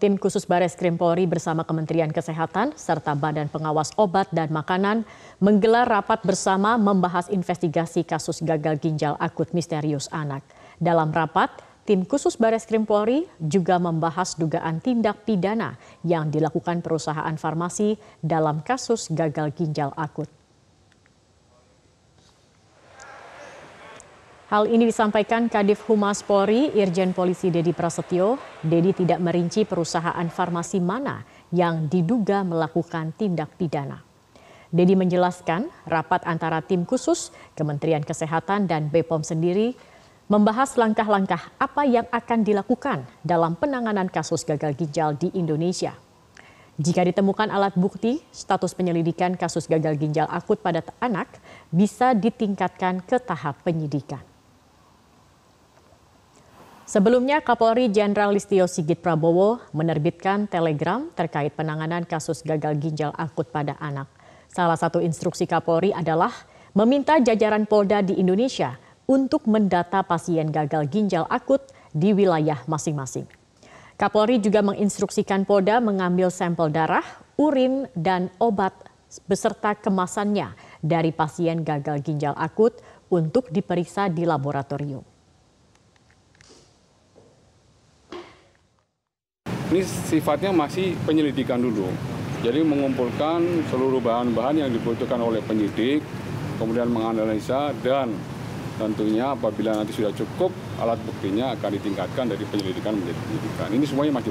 Tim khusus Bares Krim Polri bersama Kementerian Kesehatan serta Badan Pengawas Obat dan Makanan menggelar rapat bersama membahas investigasi kasus gagal ginjal akut misterius anak. Dalam rapat, tim khusus Bares Krim Polri juga membahas dugaan tindak pidana yang dilakukan perusahaan farmasi dalam kasus gagal ginjal akut. Hal ini disampaikan Kadif Humas Polri, Irjen Polisi Dedi Prasetyo. Dedi tidak merinci perusahaan farmasi mana yang diduga melakukan tindak pidana. Dedi menjelaskan rapat antara tim khusus Kementerian Kesehatan dan BPOM sendiri membahas langkah-langkah apa yang akan dilakukan dalam penanganan kasus gagal ginjal di Indonesia. Jika ditemukan alat bukti, status penyelidikan kasus gagal ginjal akut pada anak bisa ditingkatkan ke tahap penyidikan. Sebelumnya, Kapolri Jenderal Listio Sigit Prabowo menerbitkan telegram terkait penanganan kasus gagal ginjal akut pada anak. Salah satu instruksi Kapolri adalah meminta jajaran Polda di Indonesia untuk mendata pasien gagal ginjal akut di wilayah masing-masing. Kapolri juga menginstruksikan Polda mengambil sampel darah, urin, dan obat beserta kemasannya dari pasien gagal ginjal akut untuk diperiksa di laboratorium. Ini sifatnya masih penyelidikan dulu. Jadi mengumpulkan seluruh bahan-bahan yang dibutuhkan oleh penyidik, kemudian menganalisa dan tentunya apabila nanti sudah cukup alat buktinya akan ditingkatkan dari penyelidikan menjadi penyidikan. Ini semuanya masih